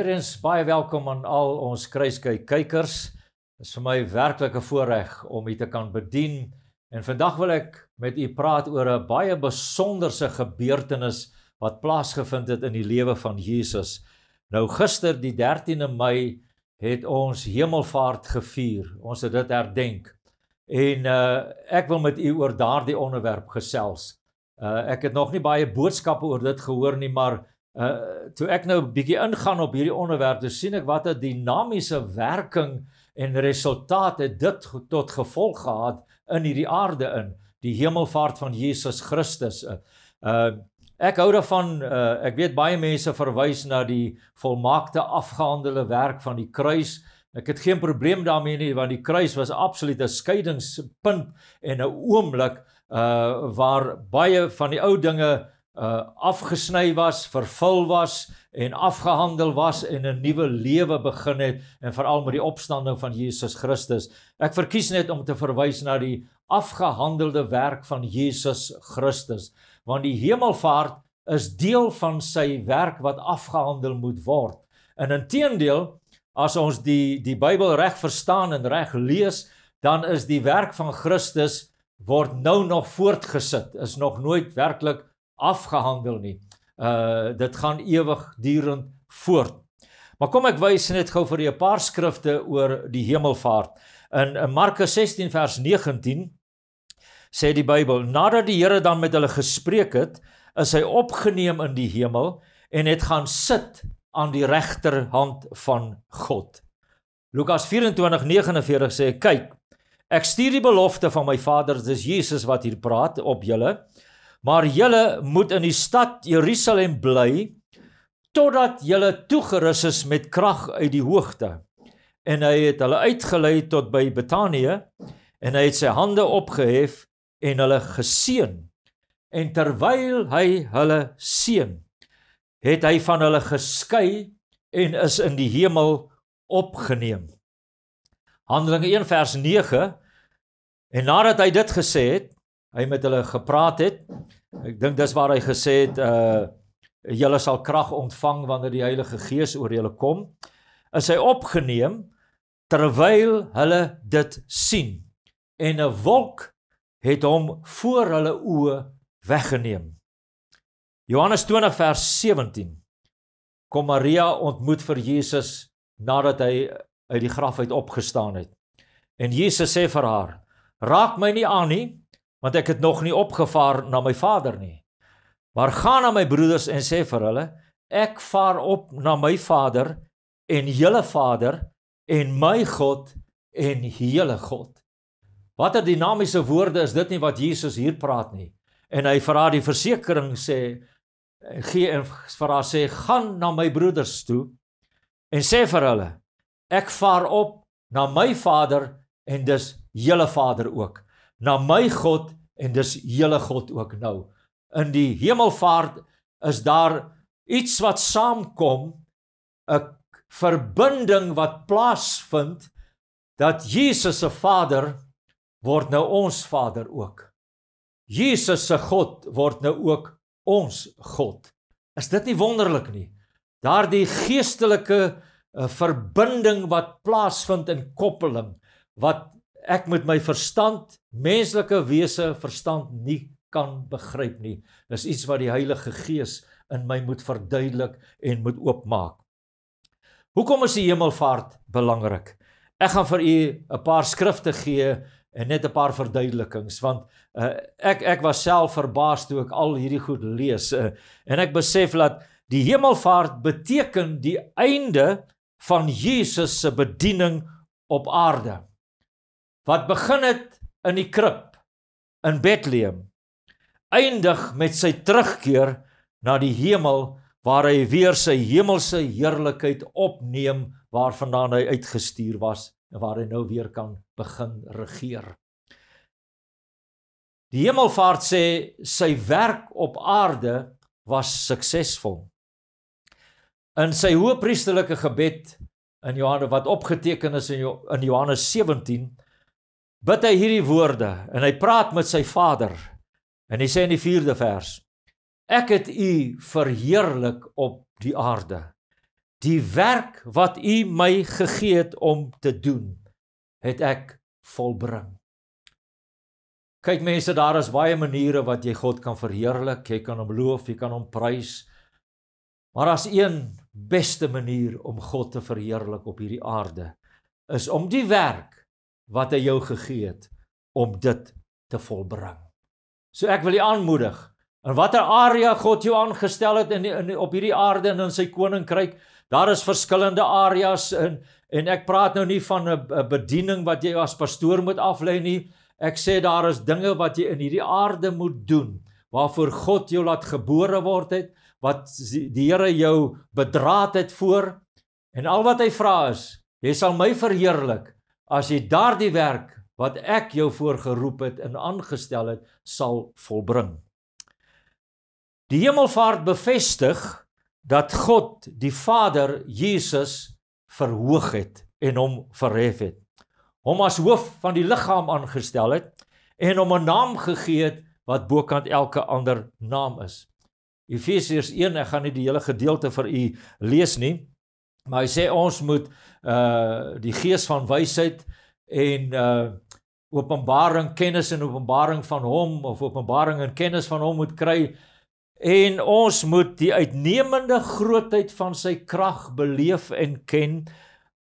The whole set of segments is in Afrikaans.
Weerens baie welkom aan al ons kruiskykers. Dit is vir my werklik 'n voorreg om u te kan bedien en vandag wil ek met u praat oor 'n baie besonderse gebeurtenis wat plaasgevind het in die lewe van Jesus. Nou gister die 13de Mei het ons hemelvaart gevier. Ons het dit herdenk. En uh ek wil met u oor daardie onderwerp gesels. Uh ek het nog nie baie boodskappe oor dit gehoor nie, maar uh toe ek nou bietjie ingaan op hierdie onderwerp, dan sien ek wat 'n dinamiese werking en resultaat het dit tot gevolg gehad in hierdie aarde in die hemelvaart van Jesus Christus. Uh ek hou daarvan uh ek weet baie mense verwys na die volmaakte afgehandelde werk van die kruis. Ek het geen probleem daarmee nie want die kruis was absoluut 'n skeidingspunt en 'n oomblik uh waar baie van die ou dinge uh afgesny was, vervul was en afgehandel was en 'n nuwe lewe begin het en veral met die opstanding van Jesus Christus. Ek verkies net om te verwys na die afgehandelde werk van Jesus Christus, want die hemelvaart is deel van sy werk wat afgehandel moet word. En intedeel, as ons die die Bybel reg verstaan en reg lees, dan is die werk van Christus word nou nog voortgesit. Is nog nooit werklik afgehandel nie. Uh dit gaan ewig durend voort. Maar kom ek wys net gou vir julle 'n paar skrifte oor die hemelvaart. In, in Markus 16 vers 19 sê die Bybel: Nadat die Here dan met hulle gespreek het, is hy opgeneem in die hemel en het gaan sit aan die regterhand van God. Lukas 24:49 sê: "Kyk, ek stuur die belofte van my Vader, dis Jesus wat hier praat op julle." maar julle moet in die stad Jerusalem bly totdat julle toegerus is met krag uit die hoogte. En hy het hulle uitgelei tot by Betanië en hy het sy hande opgehef en hulle geseën. En terwyl hy hulle seën, het hy van hulle geskei en is in die hemel opgeneem. Handelinge 1 vers 9 En nadat hy dit gesê het, hy met hulle gepraat het. Ek dink dis waar hy gesê het uh julle sal krag ontvang wanneer die Heilige Gees oor julle kom. Is hy opgeneem terwyl hulle dit sien en 'n wolk het hom voor hulle oë weggeneem. Johannes 20 vers 17. Kom Maria ontmoet vir Jesus nadat hy uit die graf uit opgestaan het. En Jesus sê vir haar: "Raak my nie aan nie, want ek het nog nie opgevaar na my vader nie. Maar gaan na my broeders en sê vir hulle, ek vaar op na my vader en julle vader en my God en hele God. Watter dinamiese woorde is dit nie wat Jesus hier praat nie. En hy vra die versekering sê gee en vra sê gaan na my broeders toe en sê vir hulle ek vaar op na my vader en dus julle vader ook na my God en dis hele God ook nou. In die hemelvaart is daar iets wat saamkom 'n verbinding wat plaasvind dat Jesus se Vader word nou ons Vader ook. Jesus se God word nou ook ons God. Is dit nie wonderlik nie? Daardie geestelike 'n eh, verbinding wat plaasvind in koppeling wat ek met my verstand, menslike wese verstand nie kan begryp nie. Dis iets wat die Heilige Gees in my moet verduidelik en moet oopmaak. Hoekom is die hemelvaart belangrik? Ek gaan vir u 'n paar skrifte gee en net 'n paar verduidelikings want uh, ek ek was self verbaas toe ek al hierdie goed lees uh, en ek besef dat die hemelvaart beteken die einde van Jesus se bediening op aarde wat begin het in die krib in Bethlehem eindig met sy terugkeer na die hemel waar hy weer sy hemelse heerlikheid opneem waarvandaan hy uitgestuur was en waar hy nou weer kan begin regeer. Die hemelvaart sê sy werk op aarde was suksesvol. In sy hoëpriesterlike gebed in Johannes wat opgeteken is in Johannes 17 bid hy hierdie woorde en hy praat met sy Vader. En hy sê in die 4de vers: Ek het U verheerlik op die aarde. Die werk wat U my gegee het om te doen, het ek volbring. Kyk mense, daar is baie maniere wat jy God kan verheerlik. Jy kan hom loof, jy kan hom prys. Maar as een beste manier om God te verheerlik op hierdie aarde is om die werk wat hy jou gegee het om dit te volbring. So ek wil u aanmoedig in watter area God jou aangestel het in, die, in op hierdie aarde en in sy koninkryk, daar is verskillende areas in en ek praat nou nie van 'n bediening wat jy as pastoor moet aflei nie. Ek sê daar is dinge wat jy in hierdie aarde moet doen waarvoor God jou laat gebore word het, wat die Here jou bedraad het voor en al wat hy vra is, jy sal my verheerlik as jy daardie werk wat ek jou voorgeroep het en aangestel het sal volbring. Die hemelvaart bevestig dat God die Vader Jesus verhoog het en hom verhef het. Hom as hoof van die liggaam aangestel het en hom 'n naam gegee het wat bokant elke ander naam is. Efesiërs 1, ek gaan nie die hele gedeelte vir u lees nie, Maar hy sê ons moet uh die gees van wysheid en uh openbaring kennis en openbaring van hom of openbaring en kennis van hom moet kry en ons moet die uitnemende grootheid van sy krag beleef en ken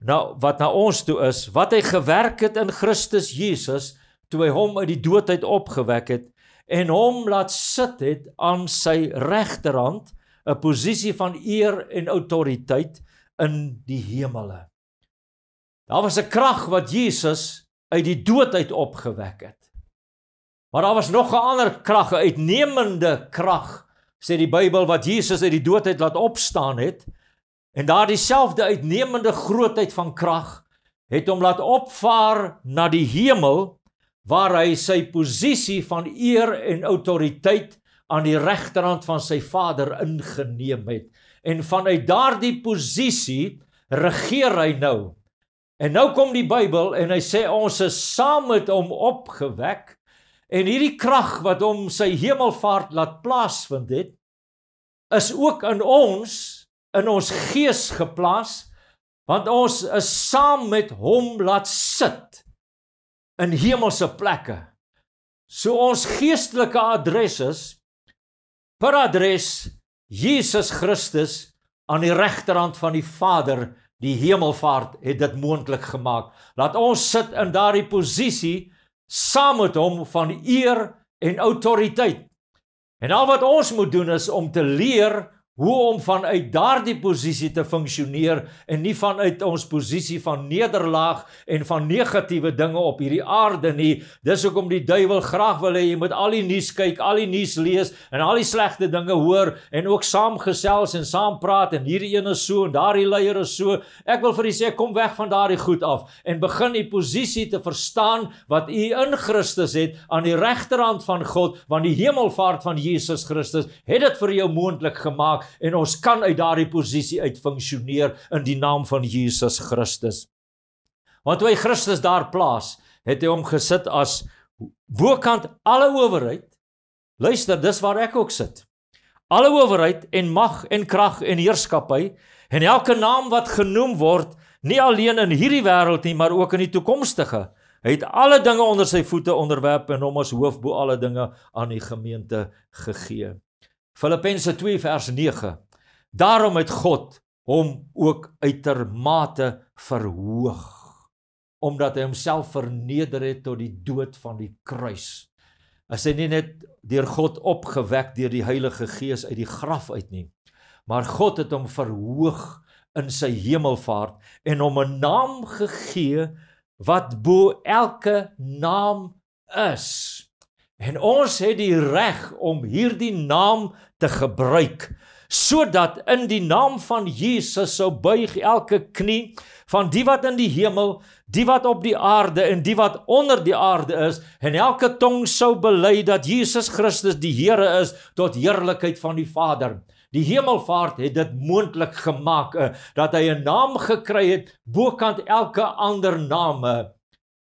nou wat na ons toe is wat hy gewerk het in Christus Jesus toe hy hom uit die doodheid opgewek het en hom laat sit het aan sy regterhand 'n posisie van eer en autoriteit in die hemele. Daar was 'n krag wat Jesus uit die dood uit opgewek het. Maar daar was nog 'n ander krag, 'n uitnemende krag, sê die Bybel wat Jesus uit die dood uit laat opstaan het. En daardie selfde uitnemende grootheid van krag het hom laat opvaar na die hemel waar hy sy posisie van eer en autoriteit aan die regterhand van sy Vader ingeneem het en vanuit daardie posisie regeer hy nou. En nou kom die Bybel en hy sê ons is saam met hom opgewek en hierdie krag wat hom sy hemelvaart laat plaasvind het is ook in ons in ons gees geplaas want ons is saam met hom laat sit in hemelse plekke. So ons geestelike adres is per adres Jesus Christus aan die regterhand van die Vader die hemelvaart het dit moontlik gemaak. Laat ons sit in daardie posisie saam met hom van eer en autoriteit. En al wat ons moet doen is om te leer hoe om vanuit daardie posisie te funksioneer en nie vanuit ons posisie van nederlaag en van negatiewe dinge op hierdie aarde nie. Dis hoekom die duiwel graag wil hê jy moet al die nuus kyk, al die nuus lees en al die slegte dinge hoor en ook saamgesels en saampraat en hierdie een is so en daardie leier is so. Ek wil vir u sê kom weg van daardie goed af en begin u posisie te verstaan wat u in Christus het aan die regterhand van God, want die hemelvaart van Jesus Christus het dit vir jou moontlik gemaak en ons kan uit daardie posisie uit funksioneer in die naam van Jesus Christus. Want hy Christus daar plaas, het hy hom gesit as bokant alle owerheid. Luister, dis waar ek ook sit. Alle owerheid en mag en krag en heerskappy en elke naam wat genoem word, nie alleen in hierdie wêreld nie, maar ook in die toekomstige. Hy het alle dinge onder sy voete onderwerp en hom as hoof bo alle dinge aan die gemeente gegee. Filippense 2 vers 9. Daarom het God hom ook uitermate verhoog omdat hy homself verneder het tot die dood van die kruis. As hy nie net deur God opgewek deur die Heilige Gees uit die graf uit nie, maar God het hom verhoog in sy hemelvaart en hom 'n naam gegee wat bo elke naam is. En ons het die reg om hierdie naam te gebruik sodat in die naam van Jesus sou buig elke knie van die wat in die hemel, die wat op die aarde en die wat onder die aarde is en elke tong sou bely dat Jesus Christus die Here is tot heerlikheid van die Vader. Die hemelvaart het dit moontlik gemaak eh, dat hy 'n naam gekry het bokant elke ander name.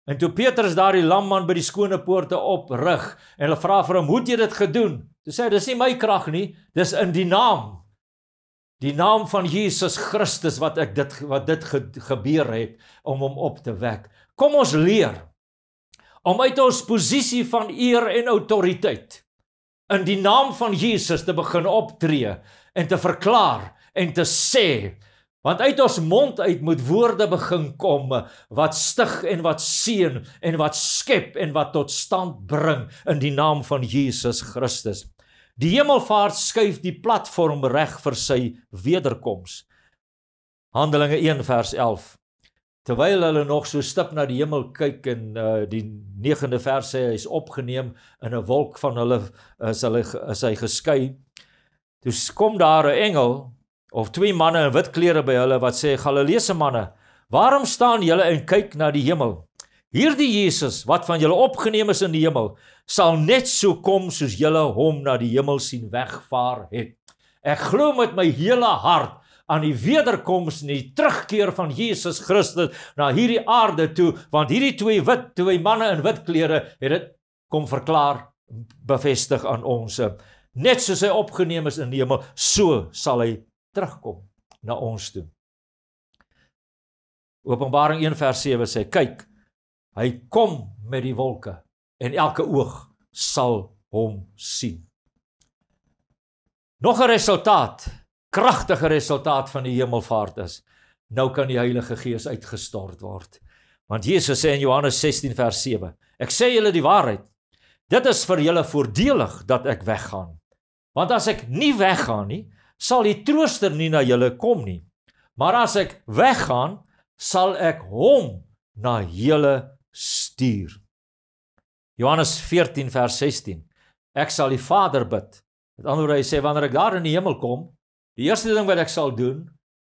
En toe Petrus daardie lamman by die skone poorte oprig en hulle vra vir hom, "Hoe het jy dit gedoen?" Toe sê hy, "Dis nie my krag nie, dis in die naam die naam van Jesus Christus wat ek dit wat dit ge, gebeur het om hom op te wek." Kom ons leer om uit ons posisie van eer en autoriteit in die naam van Jesus te begin optree en te verklaar en te sê Want uit ons mond uit moet woorde begin kom eh, wat stig en wat seën en wat skep en wat tot stand bring in die naam van Jesus Christus. Die hemelvaart skuif die platform reg vir sy wederkoms. Handelinge 1 vers 11. Terwyl hulle nog so stip na die hemel kyk en uh, die 9de vers sê hy is opgeneem in 'n wolk van hulle is hulle is hy geskei. Toe kom daar 'n engel of twee manne in wit klere by hulle wat sê Galileese manne, waarom staan julle en kyk na die hemel? Hierdie Jesus wat van julle opgeneem is in die hemel, sal net so kom soos julle hom na die hemel sien wegvaar het. Ek glo met my hele hart aan die wederkoms en die terugkeer van Jesus Christus na hierdie aarde toe, want hierdie twee wit twee manne in wit klere het dit kom verklaar bevestig aan ons. Net soos hy opgeneem is in die hemel, so sal hy terugkom na ons toe. Openbaring 1 vers 7 sê kyk hy kom met die wolke en elke oog sal hom sien. Nog 'n resultaat, kragtige resultaat van die hemelvaart is nou kan die Heilige Gees uitgestort word. Want Jesus sê in Johannes 16 vers 7: Ek sê julle die waarheid. Dit is vir julle voordelig dat ek weggaan. Want as ek nie weggaan nie, sal die trooster nie na julle kom nie. Maar as ek weggaan, sal ek hom na julle stuur. Johannes 14 vers 16. Ek sal die Vader bid. Met ander woorde, hy sê wanneer ek daar in die hemel kom, die eerste ding wat ek sal doen,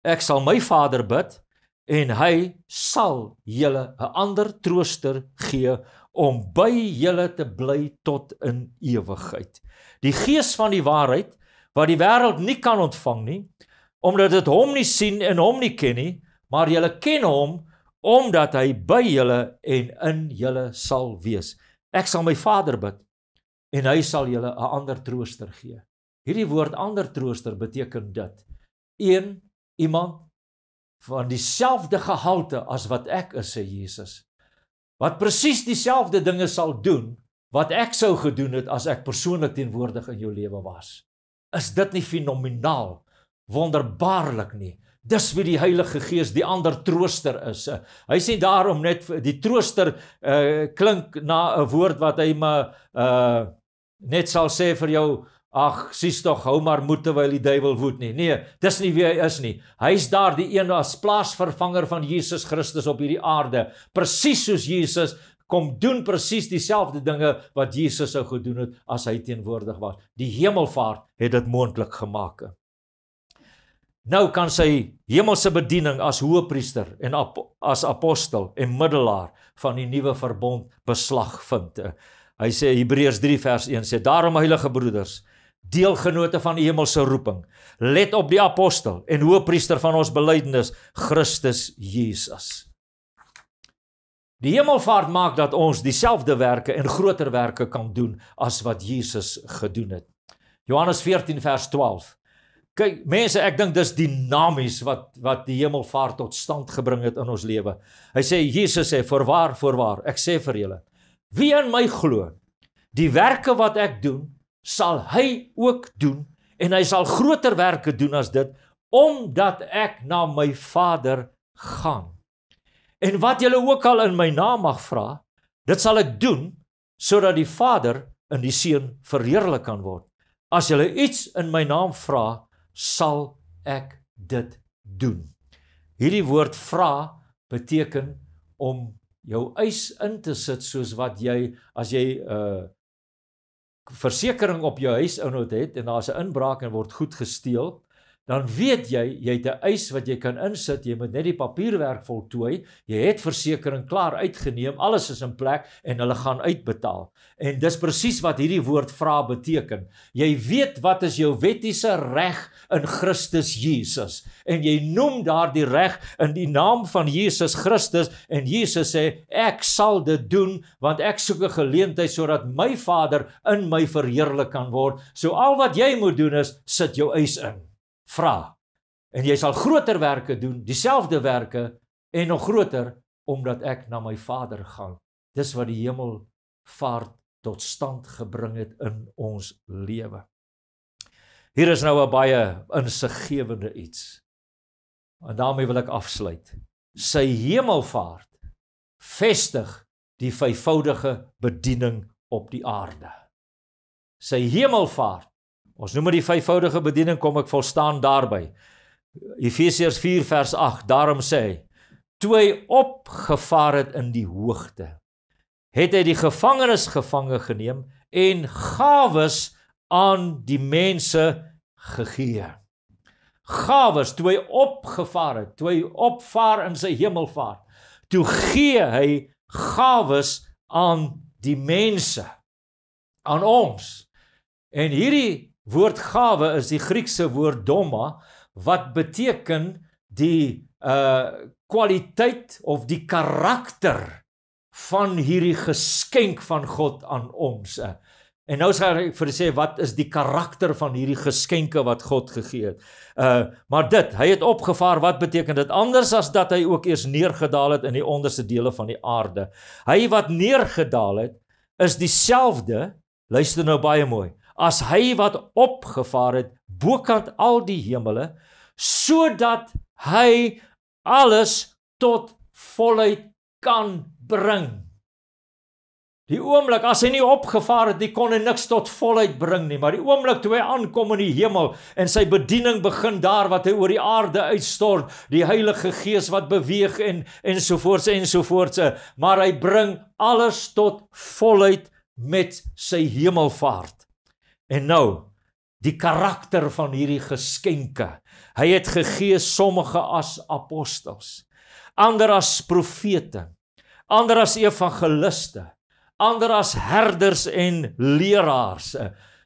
ek sal my Vader bid en hy sal julle 'n ander trooster gee om by julle te bly tot in ewigheid. Die Gees van die waarheid wat die wêreld nie kan ontvang nie omdat dit hom nie sien en hom nie ken nie maar julle ken hom omdat hy by julle en in julle sal wees ek sal my vader bid en hy sal julle 'n ander trooster gee hierdie woord ander trooster beteken dit een iemand van dieselfde gehalte as wat ek is sê Jesus wat presies dieselfde dinge sal doen wat ek sou gedoen het as ek persoonlik teenwoordig in jou lewe was. Is dit nie fenomenaal? Wonderbaarlik nie. Dis wie die Heilige Gees, die ander trooster is. Hy sê daarom net die trooster uh, klink na 'n woord wat hy me uh, net sal sê vir jou, ag, sies tog, hou maar moed terwyl die duiwel woed nie. Nee, dis nie wie hy is nie. Hy's daar die een as plaasvervanger van Jesus Christus op hierdie aarde, presies soos Jesus kom doen presies dieselfde dinge wat Jesus sou gedoen het as hy teenwoordig was. Die hemelvaart het dit moontlik gemaak. Nou kan sy hemelse bediening as hoëpriester en ap as apostel en middelaar van die nuwe verbond beslag vind. Hy sê Hebreërs 3 vers 1 sê: "Daarom heilige broeders, deelgenote van die hemelse roeping, let op die apostel en hoëpriester van ons belydenis, Christus Jesus." Die hemelvaart maak dat ons dieselfde werke en groter werke kan doen as wat Jesus gedoen het. Johannes 14 vers 12. Kyk, mense, ek dink dis dinamies wat wat die hemelvaart tot stand gebring het in ons lewe. Hy sê Jesus sê voorwaar voorwaar, ek sê vir julle, wie in my glo, die werke wat ek doen, sal hy ook doen en hy sal groter werke doen as dit omdat ek na my Vader gaan. En wat julle ook al in my naam mag vra, dit sal ek doen sodat die Vader in die Seun verheerlik kan word. As julle iets in my naam vra, sal ek dit doen. Hierdie woord vra beteken om jou eis in te sit soos wat jy as jy 'n uh, versekerings op jou huis inhoud het en daar's 'n inbraak en word goed gesteel, dan weet jy jy het 'n eis wat jy kan insit. Jy moet net die papierwerk voltooi. Jy het versekerings klaar uitgeneem, alles is in plek en hulle gaan uitbetaal. En dis presies wat hierdie woord vra beteken. Jy weet wat is jou wettiese reg in Christus Jesus en jy noem daardie reg in die naam van Jesus Christus en Jesus sê ek sal dit doen want ek soek 'n geleentheid sodat my Vader in my verheerlik kan word. So al wat jy moet doen is sit jou eis in vra. En jy sal groter werke doen, dieselfde werke en nog groter omdat ek na my Vader gaan. Dis wat die hemel vaart tot stand gebring het in ons lewe. Hier is nou 'n baie insiggewende iets. En daarmee wil ek afsluit. Sy hemelvaart vestig die vyfvoudige bediening op die aarde. Sy hemelvaart Ons noem die vyfvoudige bediening kom ek volstaan daarby. Efesiërs 4 vers 8 daarom sê hy toe hy opgevaar het in die hoogte het hy die gevangenes gevange geneem en gawes aan die mense gegee. Gawes toe hy opgevaar het, toe hy opvaar in sy hemelvaart, toe gee hy gawes aan die mense aan ons. En hierdie woord gawe is die Griekse woord doma wat beteken die uh kwaliteit of die karakter van hierdie geskenk van God aan ons. En nou sê ek vir sê wat is die karakter van hierdie geskenke wat God gegee het. Uh maar dit, hy het opgevaar, wat beteken dit anders as dat hy ook eers neergedaal het in die onderste dele van die aarde? Hy wat neergedaal het is dieselfde, luister nou baie mooi as hy wat opgevaar het bokant al die hemele sodat hy alles tot volheid kan bring. Die oomblik as hy nie opgevaar het, hy kon hy niks tot volheid bring nie, maar die oomblik toe hy aankom in die hemel en sy bediening begin daar wat hy oor die aarde uitstort, die Heilige Gees wat beweeg en ensovoorts ensovoorts, maar hy bring alles tot volheid met sy hemelvaart. En nou, die karakter van hierdie geskenke. Hy het gegee sommige as apostels, ander as profete, ander as evangeliste, ander as herders en leraars.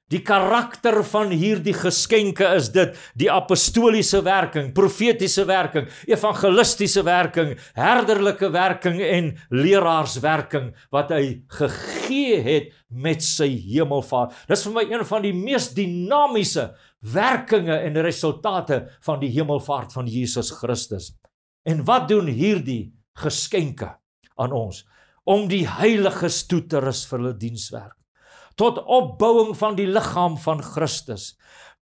Die karakter van hierdie geskenke is dit, die apostoliese werking, profetiese werking, evangelistiese werking, herderlike werking en leraarswerking wat hy gegee het met sy hemelvaart. Dis vir my een van die mees dinamiese werkinge en resultate van die hemelvaart van Jesus Christus. En wat doen hierdie geskenke aan ons om die heiliges toe te rus vir hulle dienswerk? tot opbouing van die liggaam van Christus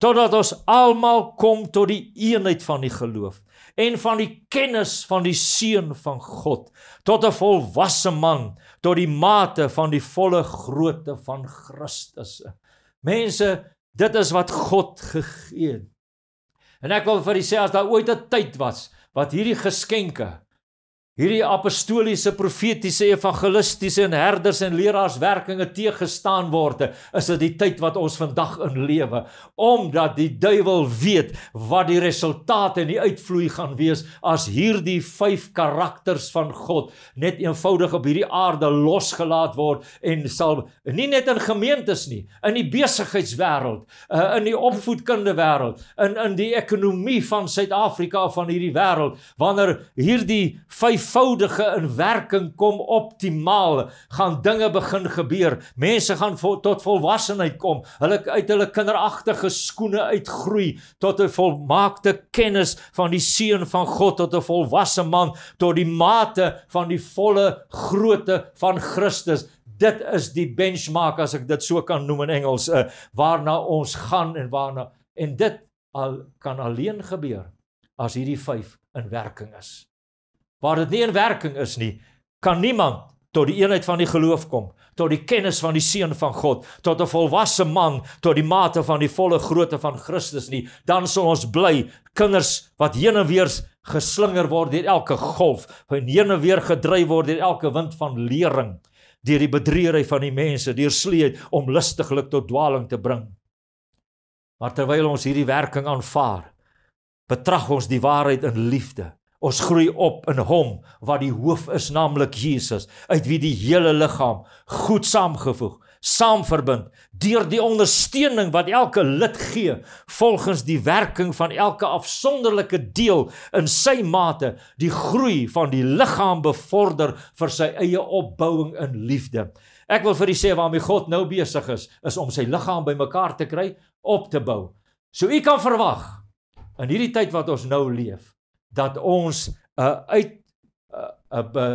totdat ons almal kom tot die eenheid van die geloof en van die kennis van die seun van God tot 'n volwasse man tot die mate van die volle grootte van Christus. Mense, dit is wat God gegee het. En ek wil vir julle sê as daar ooit 'n tyd was wat hierdie geskenke hierdie apostoliese, profetiese, evangelistiese en herders en leraars werkinge teëgestaan word, is dit die tyd wat ons vandag in lewe, omdat die duiwel weet wat die resultate en die uitvloei gaan wees as hierdie vyf karakters van God net eenvoudig op hierdie aarde losgelaat word en sal nie net in gemeentes nie, in die besigheidswêreld, eh, in die opvoedkunde wêreld, in in die ekonomie van Suid-Afrika of van hierdie wêreld, wanneer hierdie vyf drievoudige in werking kom optimaal, gaan dinge begin gebeur. Mense gaan vo tot volwassenheid kom. Hulle uit hulle kinderagtige skoene uitgroei tot 'n volmaakte kennis van die seun van God tot 'n volwasse man tot die mate van die volle grootte van Christus. Dit is die benchmark as ek dit so kan noem in Engels, uh, waarna ons gaan en waarna en dit al kan alleen gebeur as hierdie 5 in werking is waar dit nie in werking is nie, kan niemand tot die eenheid van die geloof kom, tot die kennis van die seun van God, tot 'n volwasse man, tot die mate van die volle grootte van Christus nie. Dan sal ons bly kinders wat heen en weer geslinger word deur elke golf, van heen en weer gedryf word deur elke wind van lering, deur die bedrieery van die mense, deur sleet om lustiglik tot dwaaling te bring. Maar terwyl ons hierdie werking aanvaar, betrag ons die waarheid in liefde Ons groei op in hom wat die hoof is, naamlik Jesus, uit wie die hele liggaam goed saamgevoeg, saamverbind deur die ondersteuning wat elke lid gee volgens die werking van elke afsonderlike deel in sy mate die groei van die liggaam bevorder vir sy eie opbouing in liefde. Ek wil vir u sê waarmee God nou besig is, is om sy liggaam bymekaar te kry, op te bou. So u kan verwag in hierdie tyd wat ons nou leef, dat ons 'n uh, uit 'n uh, uh, be,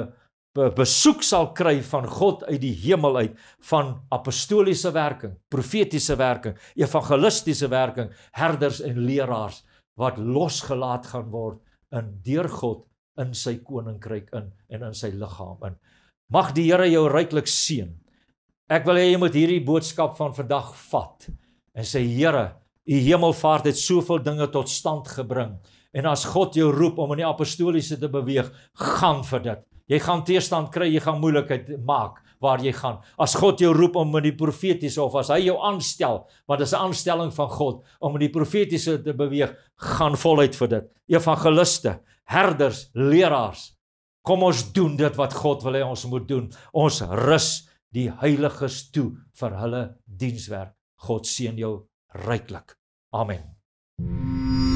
be, besoek sal kry van God uit die hemel uit van apostoliese werking, profetiese werking, evangelistiese werking, herders en leraars wat losgelaat gaan word in deur God in sy koninkryk in en in sy liggaam in. Mag die Here jou ryklik seën. Ek wil hê jy moet hierdie boodskap van vandag vat en sê Here, u hemelvaart het soveel dinge tot stand gebring. En as God jou roep om in die apostoliese te beweeg, gaan vir dit. Jy gaan teerstand kry, jy gaan moeilikheid maak waar jy gaan. As God jou roep om in die profetiese of as hy jou aanstel, want dit is 'n aanstelling van God om in die profetiese te beweeg, gaan voluit vir dit. Evangeliste, herders, leraars, kom ons doen dit wat God wil hê ons moet doen. Ons rus die heiliges toe vir hulle dienswerk. God seën jou ryklik. Amen. Hmm.